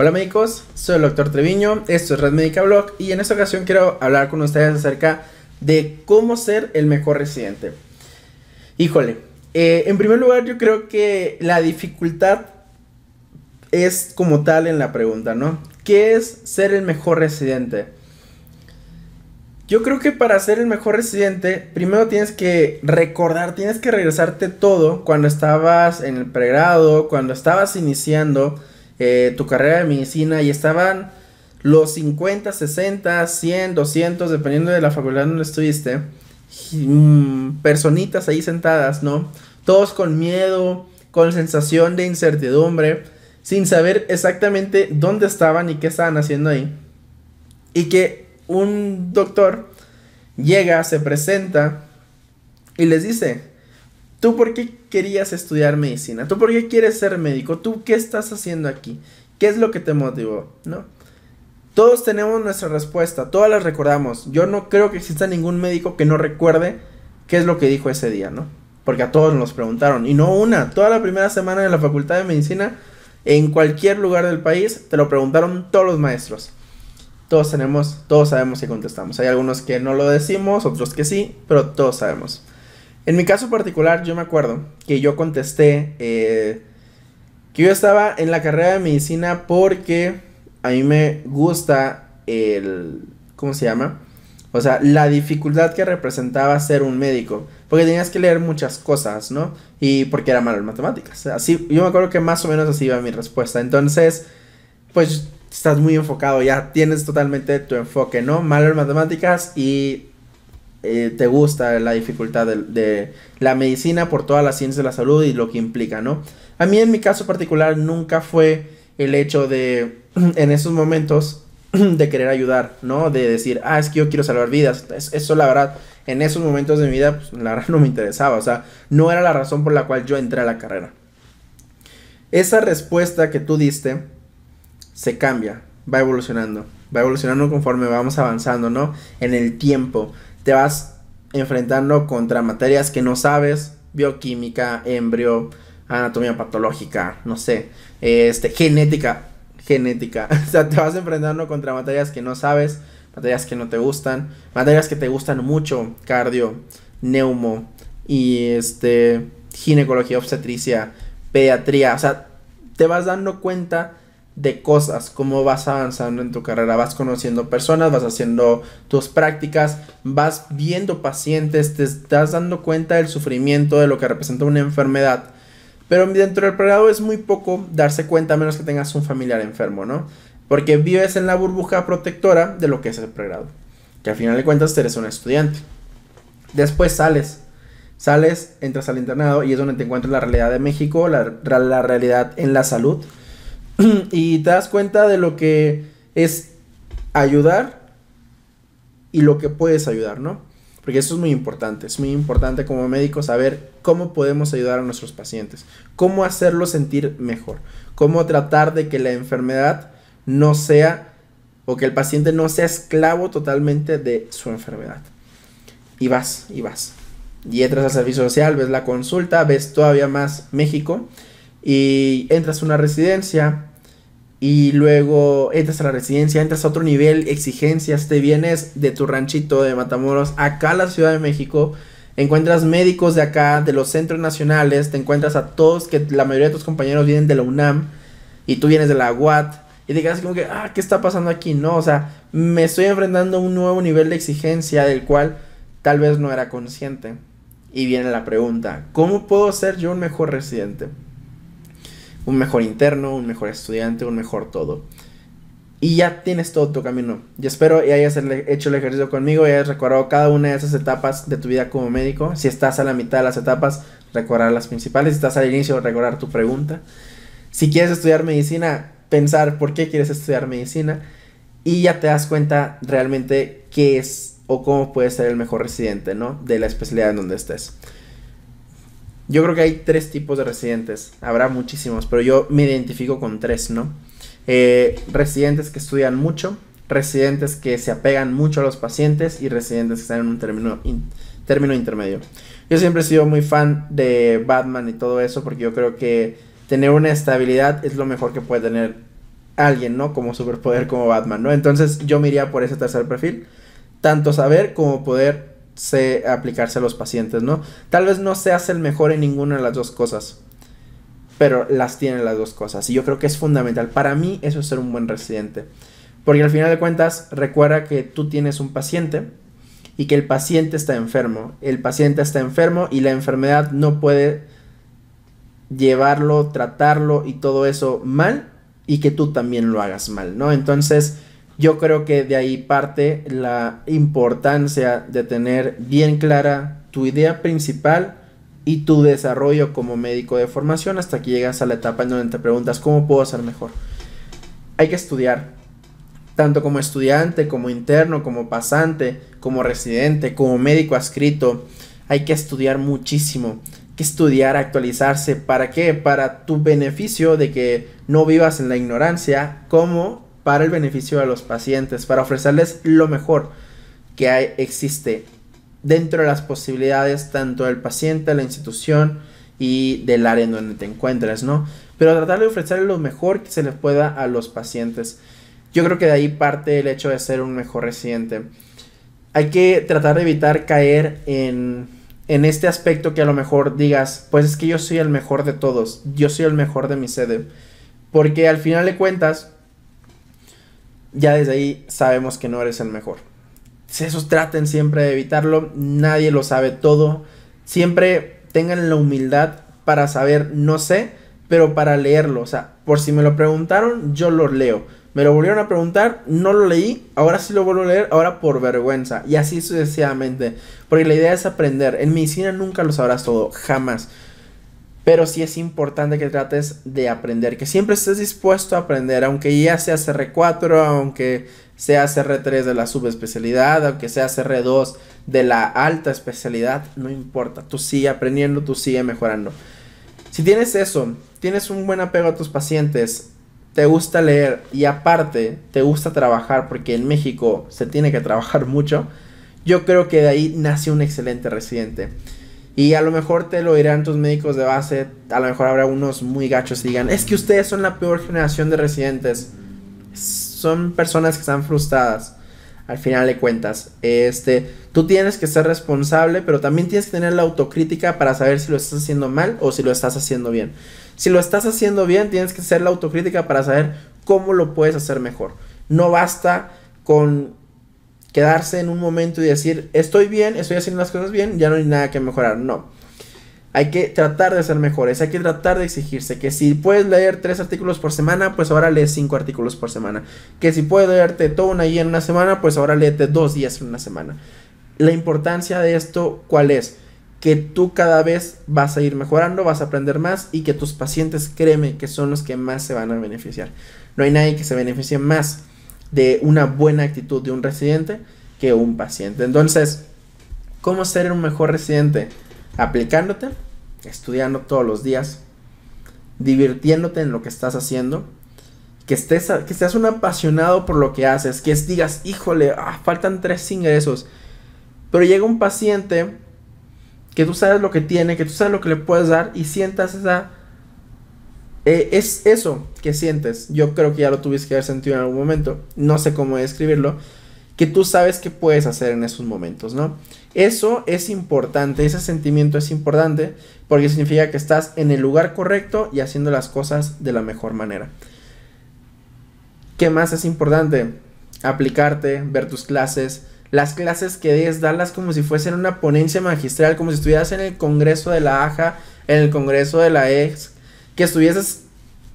Hola médicos, soy el doctor Treviño, esto es Red Médica Blog y en esta ocasión quiero hablar con ustedes acerca de cómo ser el mejor residente. Híjole, eh, en primer lugar yo creo que la dificultad es como tal en la pregunta, ¿no? ¿Qué es ser el mejor residente? Yo creo que para ser el mejor residente, primero tienes que recordar, tienes que regresarte todo cuando estabas en el pregrado, cuando estabas iniciando, eh, tu carrera de medicina y estaban los 50, 60, 100, 200, dependiendo de la facultad donde estuviste, mm, personitas ahí sentadas, ¿no? Todos con miedo, con sensación de incertidumbre, sin saber exactamente dónde estaban y qué estaban haciendo ahí. Y que un doctor llega, se presenta y les dice, ¿Tú por qué querías estudiar medicina? ¿Tú por qué quieres ser médico? ¿Tú qué estás haciendo aquí? ¿Qué es lo que te motivó? ¿No? Todos tenemos nuestra respuesta, todas las recordamos. Yo no creo que exista ningún médico que no recuerde qué es lo que dijo ese día, ¿no? Porque a todos nos preguntaron, y no una, toda la primera semana de la Facultad de Medicina, en cualquier lugar del país, te lo preguntaron todos los maestros. Todos tenemos, todos sabemos y contestamos. Hay algunos que no lo decimos, otros que sí, pero todos sabemos. En mi caso particular, yo me acuerdo que yo contesté eh, que yo estaba en la carrera de medicina porque a mí me gusta el... ¿Cómo se llama? O sea, la dificultad que representaba ser un médico. Porque tenías que leer muchas cosas, ¿no? Y porque era malo en matemáticas. Así, yo me acuerdo que más o menos así iba mi respuesta. Entonces, pues estás muy enfocado, ya tienes totalmente tu enfoque, ¿no? Malo en matemáticas y eh, te gusta la dificultad de, la medicina por todas las ciencias de la salud y lo que implica, ¿no? A mí en mi caso particular nunca fue el hecho de, en esos momentos, de querer ayudar, ¿no? De decir, ah, es que yo quiero salvar vidas. eso la verdad, en esos momentos de mi vida, pues, la verdad no me interesaba, o sea, no era la razón por la cual yo entré a la carrera. Esa respuesta que tú diste se cambia, va evolucionando, va evolucionando conforme vamos avanzando, ¿no? En el tiempo te vas enfrentando contra materias que no sabes, bioquímica, embrio, anatomía patológica, no sé, este, genética, genética, o sea, te vas enfrentando contra materias que no sabes, materias que no te gustan, materias que te gustan mucho, cardio, neumo y este, ginecología, obstetricia, pediatría, o sea, te vas dando cuenta de cosas, cómo vas avanzando en tu carrera, vas conociendo personas, vas haciendo tus prácticas, vas viendo pacientes, te estás dando cuenta del sufrimiento, de lo que representa una enfermedad. Pero dentro del pregrado es muy poco darse cuenta, a menos que tengas un familiar enfermo, ¿no? Porque vives en la burbuja protectora de lo que es el pregrado, que al final de cuentas eres un estudiante. Después sales, sales, entras al internado y es donde te encuentras la realidad de México, la, la realidad en la salud y te das cuenta de lo que es ayudar y lo que puedes ayudar, ¿no? Porque eso es muy importante, es muy importante como médico saber cómo podemos ayudar a nuestros pacientes, cómo hacerlos sentir mejor, cómo tratar de que la enfermedad no sea o que el paciente no sea esclavo totalmente de su enfermedad. Y vas, y vas. Y entras al servicio social, ves la consulta, ves todavía más México y entras a una residencia, y luego entras a la residencia, entras a otro nivel, exigencias, te vienes de tu ranchito de Matamoros acá a la Ciudad de México, encuentras médicos de acá, de los centros nacionales, te encuentras a todos que la mayoría de tus compañeros vienen de la UNAM y tú vienes de la UAT y te quedas como que, ah, ¿qué está pasando aquí? No, o sea, me estoy enfrentando a un nuevo nivel de exigencia del cual tal vez no era consciente. Y viene la pregunta, ¿cómo puedo ser yo un mejor residente? un mejor interno, un mejor estudiante, un mejor todo. Y ya tienes todo tu camino. Y espero y hayas hecho el ejercicio conmigo y hayas recordado cada una de esas etapas de tu vida como médico. Si estás a la mitad de las etapas, recordar las principales. Si estás al inicio, recordar tu pregunta. Si quieres estudiar medicina, pensar por qué quieres estudiar medicina. Y ya te das cuenta realmente qué es o cómo puedes ser el mejor residente, ¿no? De la especialidad en donde estés. Yo creo que hay tres tipos de residentes, habrá muchísimos, pero yo me identifico con tres, ¿no? Eh, residentes que estudian mucho, residentes que se apegan mucho a los pacientes y residentes que están en un término, término intermedio. Yo siempre he sido muy fan de Batman y todo eso porque yo creo que tener una estabilidad es lo mejor que puede tener alguien, ¿no? Como superpoder como Batman, ¿no? Entonces yo me iría por ese tercer perfil, tanto saber como poder sé aplicarse a los pacientes, ¿no? Tal vez no seas el mejor en ninguna de las dos cosas, pero las tienen las dos cosas. Y yo creo que es fundamental. Para mí eso es ser un buen residente. Porque al final de cuentas, recuerda que tú tienes un paciente y que el paciente está enfermo. El paciente está enfermo y la enfermedad no puede llevarlo, tratarlo y todo eso mal y que tú también lo hagas mal, ¿no? Entonces, yo creo que de ahí parte la importancia de tener bien clara tu idea principal y tu desarrollo como médico de formación hasta que llegas a la etapa en donde te preguntas cómo puedo hacer mejor. Hay que estudiar, tanto como estudiante, como interno, como pasante, como residente, como médico adscrito. Hay que estudiar muchísimo, que estudiar, actualizarse. ¿Para qué? Para tu beneficio de que no vivas en la ignorancia, como para el beneficio de los pacientes, para ofrecerles lo mejor que existe dentro de las posibilidades tanto del paciente, la institución y del área en donde te encuentres, ¿no? Pero tratar de ofrecerle lo mejor que se le pueda a los pacientes. Yo creo que de ahí parte el hecho de ser un mejor residente. Hay que tratar de evitar caer en, en este aspecto que a lo mejor digas, pues es que yo soy el mejor de todos, yo soy el mejor de mi sede. Porque al final de cuentas, ya desde ahí sabemos que no eres el mejor. Esos traten siempre de evitarlo, nadie lo sabe todo. Siempre tengan la humildad para saber, no sé, pero para leerlo. O sea, por si me lo preguntaron, yo lo leo. Me lo volvieron a preguntar, no lo leí, ahora sí lo vuelvo a leer, ahora por vergüenza. Y así sucesivamente. Porque la idea es aprender. En medicina nunca lo sabrás todo, jamás. Pero sí es importante que trates de aprender, que siempre estés dispuesto a aprender, aunque ya seas R4, aunque sea R3 de la subespecialidad, aunque sea R2 de la alta especialidad, no importa, tú sigue aprendiendo, tú sigue mejorando. Si tienes eso, tienes un buen apego a tus pacientes, te gusta leer y aparte te gusta trabajar, porque en México se tiene que trabajar mucho, yo creo que de ahí nace un excelente residente. Y a lo mejor te lo dirán tus médicos de base, a lo mejor habrá unos muy gachos y digan, es que ustedes son la peor generación de residentes. Son personas que están frustradas, al final de cuentas. Este, tú tienes que ser responsable, pero también tienes que tener la autocrítica para saber si lo estás haciendo mal o si lo estás haciendo bien. Si lo estás haciendo bien, tienes que hacer la autocrítica para saber cómo lo puedes hacer mejor. No basta con quedarse en un momento y decir, estoy bien, estoy haciendo las cosas bien, ya no hay nada que mejorar. No. Hay que tratar de ser mejores, hay que tratar de exigirse. Que si puedes leer tres artículos por semana, pues ahora lees cinco artículos por semana. Que si puedes leerte todo una guía en una semana, pues ahora léete dos días en una semana. La importancia de esto, ¿cuál es? Que tú cada vez vas a ir mejorando, vas a aprender más y que tus pacientes, créeme, que son los que más se van a beneficiar. No hay nadie que se beneficie más de una buena actitud de un residente que un paciente. Entonces, ¿cómo ser un mejor residente? Aplicándote, estudiando todos los días, divirtiéndote en lo que estás haciendo, que estés, que seas un apasionado por lo que haces, que digas, híjole, ah, faltan tres ingresos, pero llega un paciente que tú sabes lo que tiene, que tú sabes lo que le puedes dar y sientas esa eh, es eso que sientes, yo creo que ya lo tuviste que haber sentido en algún momento, no sé cómo describirlo, que tú sabes que puedes hacer en esos momentos, ¿no? Eso es importante, ese sentimiento es importante porque significa que estás en el lugar correcto y haciendo las cosas de la mejor manera. ¿Qué más es importante? Aplicarte, ver tus clases, las clases que des, darlas como si fuesen una ponencia magistral, como si estuvieras en el congreso de la AJA, en el congreso de la EX, que estuvieses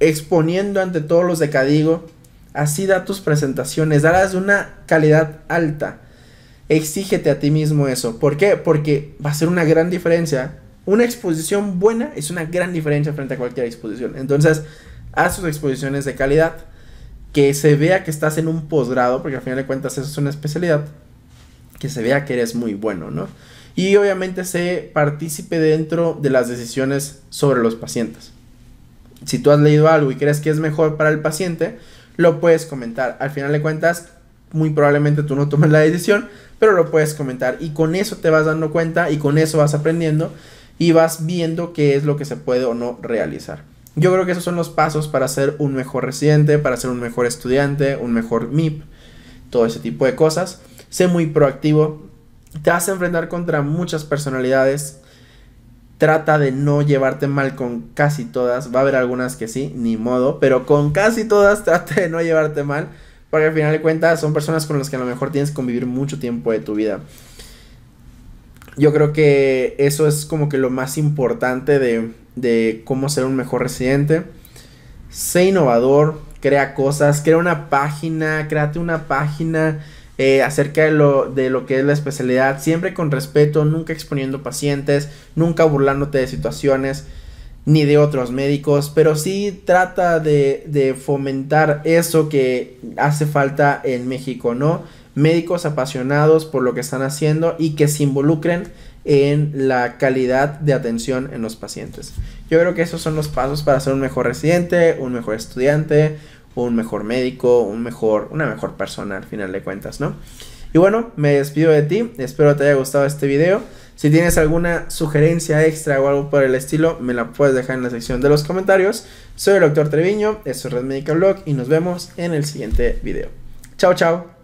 exponiendo ante todos los de Cadigo. Así da tus presentaciones, darás una calidad alta. Exígete a ti mismo eso. ¿Por qué? Porque va a ser una gran diferencia. Una exposición buena es una gran diferencia frente a cualquier exposición. Entonces, haz tus exposiciones de calidad. Que se vea que estás en un posgrado, porque al final de cuentas eso es una especialidad. Que se vea que eres muy bueno, ¿no? Y obviamente se participe dentro de las decisiones sobre los pacientes si tú has leído algo y crees que es mejor para el paciente, lo puedes comentar. Al final de cuentas, muy probablemente tú no tomes la decisión, pero lo puedes comentar. Y con eso te vas dando cuenta y con eso vas aprendiendo y vas viendo qué es lo que se puede o no realizar. Yo creo que esos son los pasos para ser un mejor residente, para ser un mejor estudiante, un mejor MIP, todo ese tipo de cosas. Sé muy proactivo. Te vas a enfrentar contra muchas personalidades Trata de no llevarte mal con casi todas. Va a haber algunas que sí, ni modo. Pero con casi todas trata de no llevarte mal. Porque al final de cuentas son personas con las que a lo mejor tienes que convivir mucho tiempo de tu vida. Yo creo que eso es como que lo más importante de, de cómo ser un mejor residente. Sé innovador, crea cosas, crea una página, créate una página eh, acerca de lo, de lo que es la especialidad, siempre con respeto, nunca exponiendo pacientes, nunca burlándote de situaciones ni de otros médicos, pero sí trata de, de fomentar eso que hace falta en México, ¿no? Médicos apasionados por lo que están haciendo y que se involucren en la calidad de atención en los pacientes. Yo creo que esos son los pasos para ser un mejor residente, un mejor estudiante, un mejor médico, un mejor, una mejor persona al final de cuentas, ¿no? Y bueno, me despido de ti, espero te haya gustado este video. Si tienes alguna sugerencia extra o algo por el estilo, me la puedes dejar en la sección de los comentarios. Soy el doctor Treviño, esto es Red Medical Blog y nos vemos en el siguiente video. Chao, chao.